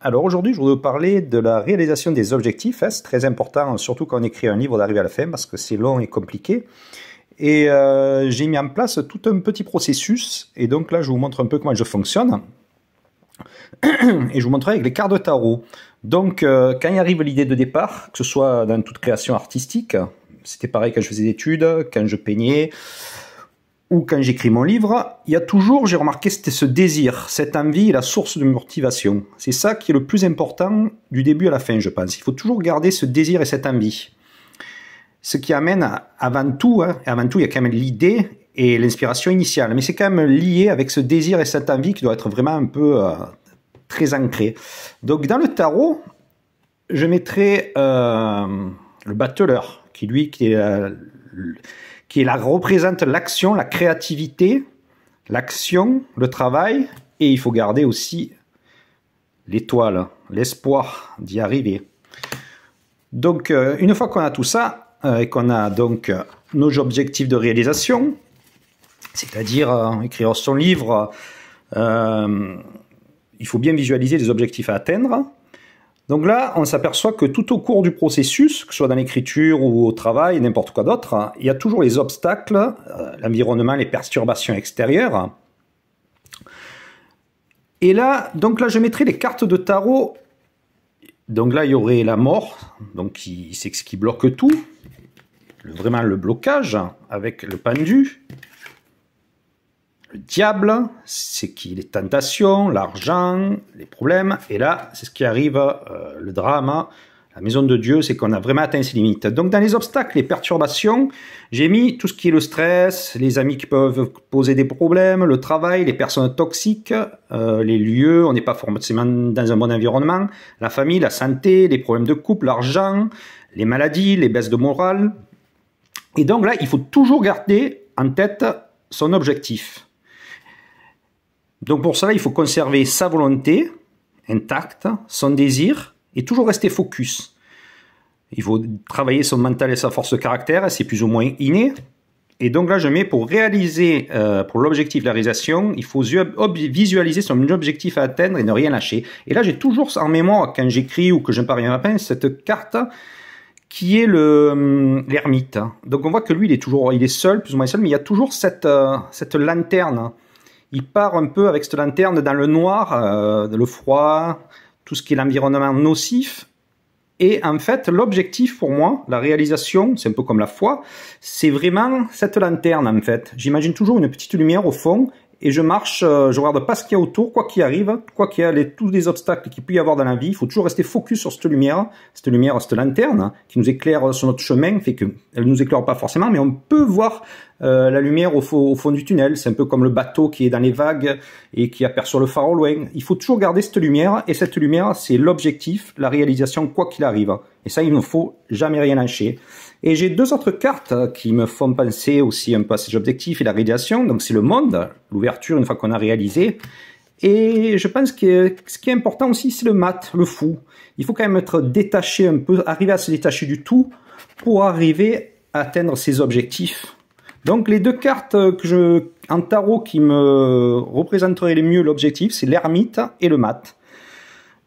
Alors aujourd'hui, je voudrais vous parler de la réalisation des objectifs. Hein, c'est très important, surtout quand on écrit un livre, d'arriver à la fin parce que c'est long et compliqué. Et euh, j'ai mis en place tout un petit processus. Et donc là, je vous montre un peu comment je fonctionne. Et je vous montrerai avec les cartes de tarot. Donc, euh, quand il arrive l'idée de départ, que ce soit dans toute création artistique, c'était pareil quand je faisais des études, quand je peignais, ou quand j'écris mon livre, il y a toujours, j'ai remarqué, c'était ce désir, cette envie, la source de motivation. C'est ça qui est le plus important du début à la fin, je pense. Il faut toujours garder ce désir et cette envie. Ce qui amène avant tout, hein, avant tout, il y a quand même l'idée et l'inspiration initiale, mais c'est quand même lié avec ce désir et cette envie qui doit être vraiment un peu euh, très ancré. Donc dans le tarot, je mettrai euh, le battleur, qui lui, qui est qui représente l'action, la créativité, l'action, le travail, et il faut garder aussi l'étoile, l'espoir d'y arriver. Donc, euh, une fois qu'on a tout ça, euh, et qu'on a donc euh, nos objectifs de réalisation, c'est-à-dire écrire son livre, il faut bien visualiser les objectifs à atteindre, donc là, on s'aperçoit que tout au cours du processus, que ce soit dans l'écriture ou au travail, n'importe quoi d'autre, hein, il y a toujours les obstacles, euh, l'environnement, les perturbations extérieures. Et là, donc là, je mettrai les cartes de tarot. Donc là, il y aurait la mort, donc ce qui bloque tout, vraiment le blocage hein, avec le pendu le diable, c'est qui les tentations, l'argent, les problèmes. Et là, c'est ce qui arrive, euh, le drame, la maison de Dieu, c'est qu'on a vraiment atteint ses limites. Donc dans les obstacles, les perturbations, j'ai mis tout ce qui est le stress, les amis qui peuvent poser des problèmes, le travail, les personnes toxiques, euh, les lieux, on n'est pas forcément dans un bon environnement, la famille, la santé, les problèmes de couple, l'argent, les maladies, les baisses de morale. Et donc là, il faut toujours garder en tête son objectif. Donc pour cela, il faut conserver sa volonté intacte, son désir, et toujours rester focus. Il faut travailler son mental et sa force de caractère, c'est plus ou moins inné. Et donc là, je mets pour réaliser, euh, pour l'objectif de la réalisation, il faut visualiser son objectif à atteindre et ne rien lâcher. Et là, j'ai toujours en mémoire, quand j'écris ou que je parviens à peine, cette carte qui est hum, l'ermite. Donc on voit que lui, il est toujours, il est seul, plus ou moins seul, mais il y a toujours cette euh, lanterne il part un peu avec cette lanterne dans le noir, euh, le froid, tout ce qui est l'environnement nocif. Et en fait, l'objectif pour moi, la réalisation, c'est un peu comme la foi, c'est vraiment cette lanterne en fait. J'imagine toujours une petite lumière au fond et je marche, je euh, je regarde pas ce qu'il y a autour, quoi qu'il arrive, quoi qu'il y ait tous les obstacles qu'il peut y avoir dans la vie, il faut toujours rester focus sur cette lumière, cette lumière, cette lanterne hein, qui nous éclaire sur notre chemin, fait que elle nous éclaire pas forcément, mais on peut voir euh, la lumière au, au, fond du tunnel. C'est un peu comme le bateau qui est dans les vagues et qui aperçoit le phare au loin. Il faut toujours garder cette lumière et cette lumière, c'est l'objectif, la réalisation, quoi qu'il arrive. Et ça, il ne faut jamais rien lâcher. Et j'ai deux autres cartes qui me font penser aussi un peu à ces objectifs et la réalisation. Donc c'est le monde, l'ouverture une fois qu'on a réalisé. Et je pense que ce qui est important aussi, c'est le mat, le fou. Il faut quand même être détaché un peu, arriver à se détacher du tout pour arriver à atteindre ses objectifs. Donc les deux cartes que je, en tarot qui me représenteraient les mieux l'objectif, c'est l'ermite et le mat.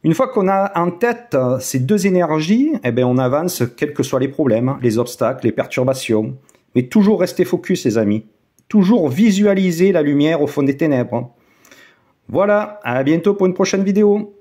Une fois qu'on a en tête ces deux énergies, eh bien on avance quels que soient les problèmes, les obstacles, les perturbations. Mais toujours rester focus les amis. Toujours visualiser la lumière au fond des ténèbres. Voilà, à bientôt pour une prochaine vidéo.